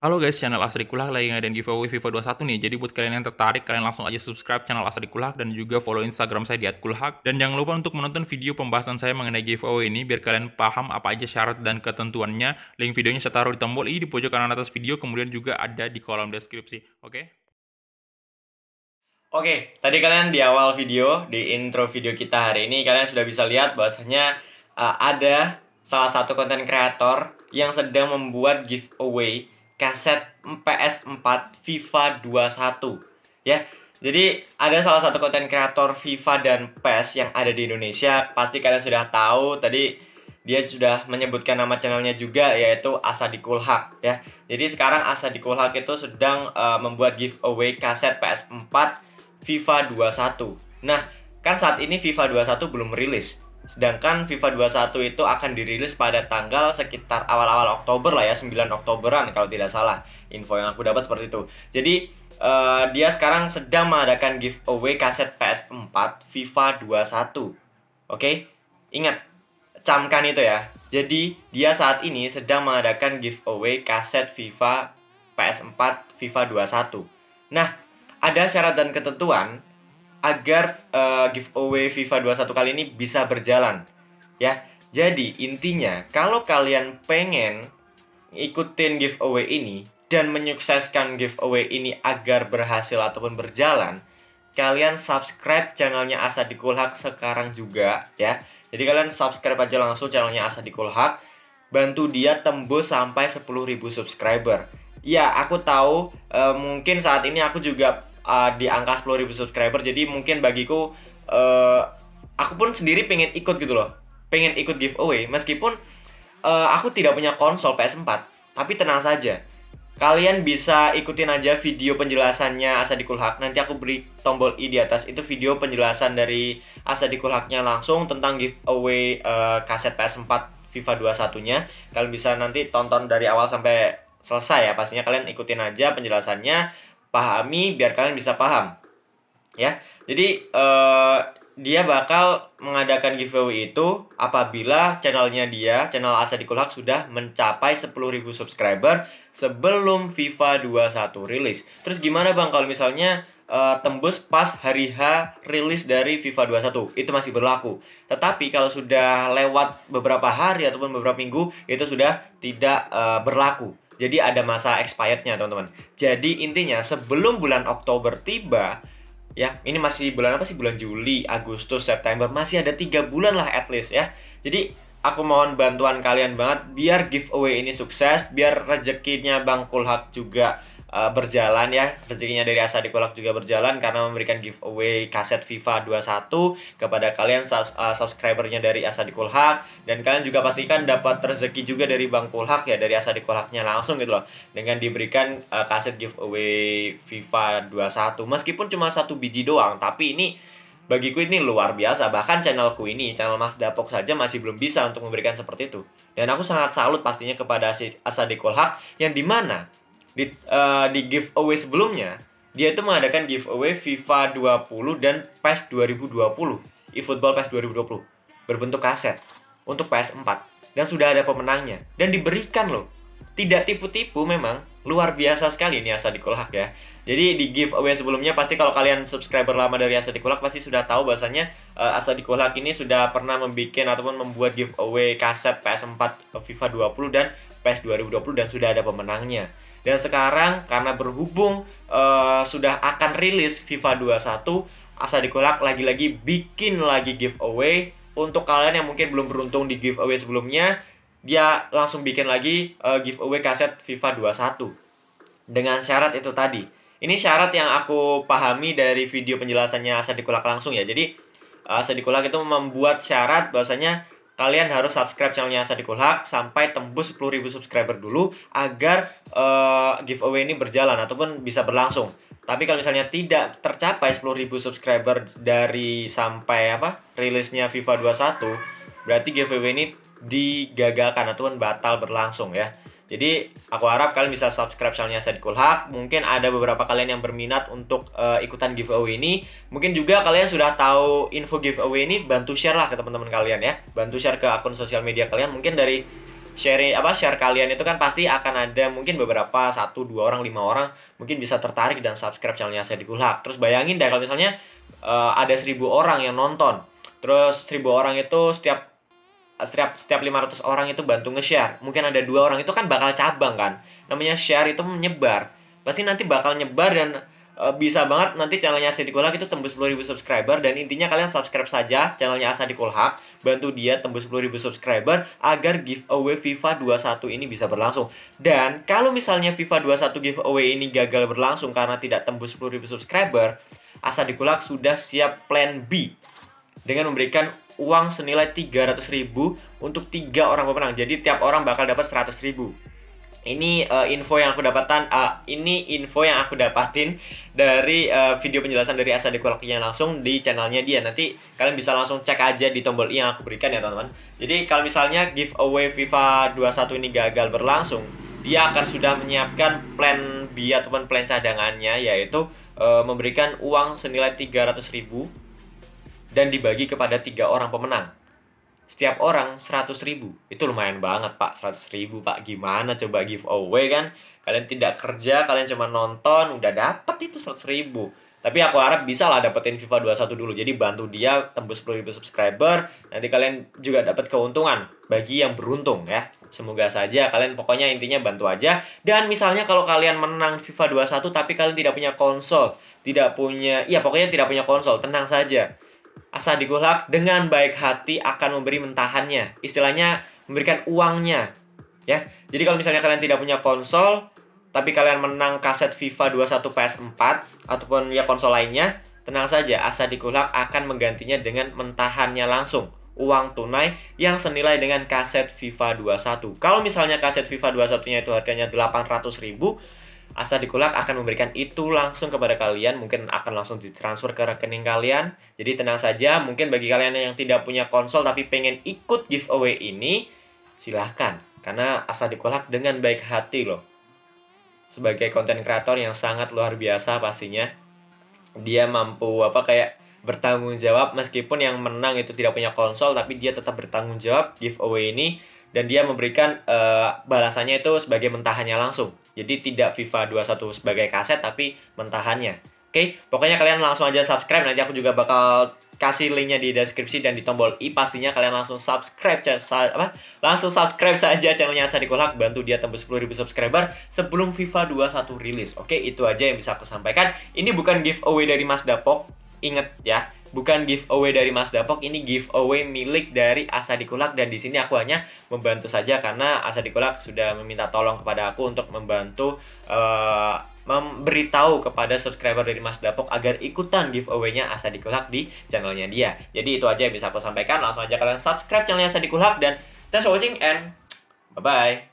Halo guys, channel Asri Kulak lagi ngadain giveaway Vivo 21 nih. Jadi buat kalian yang tertarik, kalian langsung aja subscribe channel Asri Kulak dan juga follow Instagram saya di @kulhak. Dan jangan lupa untuk menonton video pembahasan saya mengenai giveaway ini biar kalian paham apa aja syarat dan ketentuannya. Link videonya saya taruh di tombol i di pojok kanan atas video, kemudian juga ada di kolom deskripsi. Oke? Okay? Oke, okay, tadi kalian di awal video, di intro video kita hari ini kalian sudah bisa lihat bahwasanya uh, ada salah satu konten kreator yang sedang membuat giveaway kaset PS4 FIFA 21 ya. Jadi ada salah satu konten kreator FIFA dan PES yang ada di Indonesia, pasti kalian sudah tahu tadi dia sudah menyebutkan nama channelnya juga yaitu Asadikul Hak ya. Jadi sekarang Asadikul Hak itu sedang uh, membuat giveaway kaset PS4 FIFA 21. Nah, kan saat ini FIFA 21 belum rilis. Sedangkan FIFA 21 itu akan dirilis pada tanggal sekitar awal-awal Oktober lah ya, 9 Oktoberan kalau tidak salah. Info yang aku dapat seperti itu. Jadi uh, dia sekarang sedang mengadakan giveaway kaset PS4 FIFA 21. Oke? Okay? Ingat, camkan itu ya. Jadi dia saat ini sedang mengadakan giveaway kaset FIFA PS4 FIFA 21. Nah, ada syarat dan ketentuan agar uh, giveaway FIFA 21 kali ini bisa berjalan ya. Jadi intinya kalau kalian pengen ikutin giveaway ini dan menyukseskan giveaway ini agar berhasil ataupun berjalan, kalian subscribe channelnya di Kulhak sekarang juga ya. Jadi kalian subscribe aja langsung channelnya di Kulhak, bantu dia tembus sampai 10.000 subscriber. Ya, aku tahu e, mungkin saat ini aku juga uh, di angka 10.000 subscriber jadi mungkin bagiku uh, aku pun sendiri pengen ikut gitu loh pengen ikut giveaway meskipun uh, aku tidak punya konsol PS4 tapi tenang saja kalian bisa ikutin aja video penjelasannya Asadikul Hak nanti aku beri tombol i di atas itu video penjelasan dari Asadikul Haknya langsung tentang giveaway uh, kaset PS4 FIFA 21 nya kalian bisa nanti tonton dari awal sampai selesai ya pastinya kalian ikutin aja penjelasannya pahami biar kalian bisa paham ya jadi uh, dia bakal mengadakan giveaway itu apabila channelnya dia, channel di Haq sudah mencapai 10.000 subscriber sebelum FIFA 21 rilis. Terus gimana Bang kalau misalnya uh, tembus pas hari H rilis dari FIFA 21? Itu masih berlaku. Tetapi kalau sudah lewat beberapa hari ataupun beberapa minggu itu sudah tidak uh, berlaku. Jadi ada masa expirednya teman-teman. Jadi intinya sebelum bulan Oktober tiba, ya ini masih bulan apa sih? Bulan Juli, Agustus, September masih ada tiga bulan lah at least ya. Jadi aku mohon bantuan kalian banget biar giveaway ini sukses, biar rezekinya Bang Kulhak juga Eh, berjalan ya. Rezekinya dari Asa Dikolak juga berjalan karena memberikan giveaway kaset FIFA 21 kepada kalian uh, subscribernya dari Asa Dikolak dan kalian juga pastikan dapat rezeki juga dari Bang Kulhak ya dari Asa Dikolaknya langsung gitu loh dengan diberikan uh, kaset giveaway FIFA 21 meskipun cuma satu biji doang tapi ini bagiku ini luar biasa bahkan channelku ini channel Mas Dapok saja masih belum bisa untuk memberikan seperti itu dan aku sangat salut pastinya kepada si Asadik Kolhak yang dimana di, uh, di giveaway sebelumnya, dia itu mengadakan giveaway FIFA 20 dan PES 2020, eFootball PES 2020, berbentuk kaset untuk PS4 dan sudah ada pemenangnya dan diberikan loh. Tidak tipu-tipu memang luar biasa sekali ini Asa Dikulak ya. Jadi di giveaway sebelumnya pasti kalau kalian subscriber lama dari Asa Dikulak pasti sudah tahu bahasanya uh, eh, Asa Dikulak ini sudah pernah membuat ataupun membuat giveaway kaset PS4 eh, FIFA 20 dan PES 2020 dan sudah ada pemenangnya. Dan sekarang karena berhubung uh, sudah akan rilis FIFA 21, Asa dikulak lagi-lagi bikin lagi giveaway untuk kalian yang mungkin belum beruntung di giveaway sebelumnya, dia langsung bikin lagi uh, giveaway kaset FIFA 21 dengan syarat itu tadi. Ini syarat yang aku pahami dari video penjelasannya Asa dikulak langsung ya. Jadi uh, dikulak itu membuat syarat bahwasanya kalian harus subscribe channelnya Sadikul sampai tembus 10.000 subscriber dulu agar uh, giveaway ini berjalan ataupun bisa berlangsung. Tapi kalau misalnya tidak tercapai 10.000 subscriber dari sampai apa rilisnya FIFA 21, berarti giveaway ini digagalkan ataupun batal berlangsung ya. Jadi aku harap kalian bisa subscribe channelnya Said Kulhak. Mungkin ada beberapa kalian yang berminat untuk uh, ikutan giveaway ini. Mungkin juga kalian sudah tahu info giveaway ini, bantu share lah ke teman-teman kalian ya. Bantu share ke akun sosial media kalian. Mungkin dari share apa share kalian itu kan pasti akan ada mungkin beberapa satu dua orang lima orang mungkin bisa tertarik dan subscribe channelnya Said Kulhak. Terus bayangin deh kalau misalnya uh, ada seribu orang yang nonton. Terus seribu orang itu setiap setiap setiap 500 orang itu bantu nge-share mungkin ada dua orang itu kan bakal cabang kan namanya share itu menyebar pasti nanti bakal nyebar dan e, bisa banget nanti channelnya Asadi Kulhak itu tembus 10.000 subscriber dan intinya kalian subscribe saja channelnya Asadi Kulhak bantu dia tembus 10.000 subscriber agar giveaway FIFA 21 ini bisa berlangsung dan kalau misalnya FIFA 21 giveaway ini gagal berlangsung karena tidak tembus 10.000 subscriber Asadi Kulhak sudah siap plan B dengan memberikan uang senilai 300 ribu untuk tiga orang pemenang. Jadi tiap orang bakal dapat 100 ribu. Ini uh, info yang aku dapatkan, uh, ah, ini info yang aku dapatin dari uh, video penjelasan dari Asa Dekolaki yang langsung di channelnya dia. Nanti kalian bisa langsung cek aja di tombol i yang aku berikan ya teman-teman. Jadi kalau misalnya giveaway FIFA 21 ini gagal berlangsung, dia akan sudah menyiapkan plan B ataupun plan cadangannya yaitu uh, memberikan uang senilai 300 ribu dan dibagi kepada tiga orang pemenang. Setiap orang 100 ribu. Itu lumayan banget pak, 100 ribu pak. Gimana coba giveaway kan? Kalian tidak kerja, kalian cuma nonton, udah dapet itu 100 ribu. Tapi aku harap bisa lah dapetin FIFA 21 dulu. Jadi bantu dia tembus 10 ribu subscriber. Nanti kalian juga dapat keuntungan bagi yang beruntung ya. Semoga saja kalian pokoknya intinya bantu aja. Dan misalnya kalau kalian menang FIFA 21 tapi kalian tidak punya konsol. Tidak punya, iya pokoknya tidak punya konsol. Tenang saja Asa digolak dengan baik hati akan memberi mentahannya. Istilahnya memberikan uangnya. Ya. Jadi kalau misalnya kalian tidak punya konsol, tapi kalian menang kaset FIFA 21 PS4 ataupun ya konsol lainnya, tenang saja Asa digolak akan menggantinya dengan mentahannya langsung uang tunai yang senilai dengan kaset FIFA 21. Kalau misalnya kaset FIFA 21-nya itu harganya 800 ribu Asa Dikulak akan memberikan itu langsung kepada kalian, mungkin akan langsung ditransfer ke rekening kalian. Jadi tenang saja, mungkin bagi kalian yang tidak punya konsol tapi pengen ikut giveaway ini, silahkan. Karena Asa Dikulak dengan baik hati loh. Sebagai konten kreator yang sangat luar biasa pastinya. Dia mampu apa kayak bertanggung jawab meskipun yang menang itu tidak punya konsol tapi dia tetap bertanggung jawab giveaway ini dan dia memberikan uh, balasannya itu sebagai mentahannya langsung. Jadi tidak FIFA 21 sebagai kaset tapi mentahannya. Oke, okay? pokoknya kalian langsung aja subscribe nanti aku juga bakal kasih linknya di deskripsi dan di tombol i pastinya kalian langsung subscribe apa langsung subscribe saja channelnya Sadiqul bantu dia tembus 10.000 subscriber sebelum FIFA 21 rilis oke itu aja yang bisa aku sampaikan ini bukan giveaway dari Mas Dapok Ingat ya bukan giveaway dari Mas Dapok ini giveaway milik dari Asa Dikulak dan di sini aku hanya membantu saja karena Asa Dikulak sudah meminta tolong kepada aku untuk membantu uh, memberitahu kepada subscriber dari Mas Dapok agar ikutan giveaway-nya Asa Dikulak di channelnya dia. Jadi itu aja yang bisa aku sampaikan. Langsung aja kalian subscribe channelnya Asa Dikulak dan thanks for watching and bye-bye.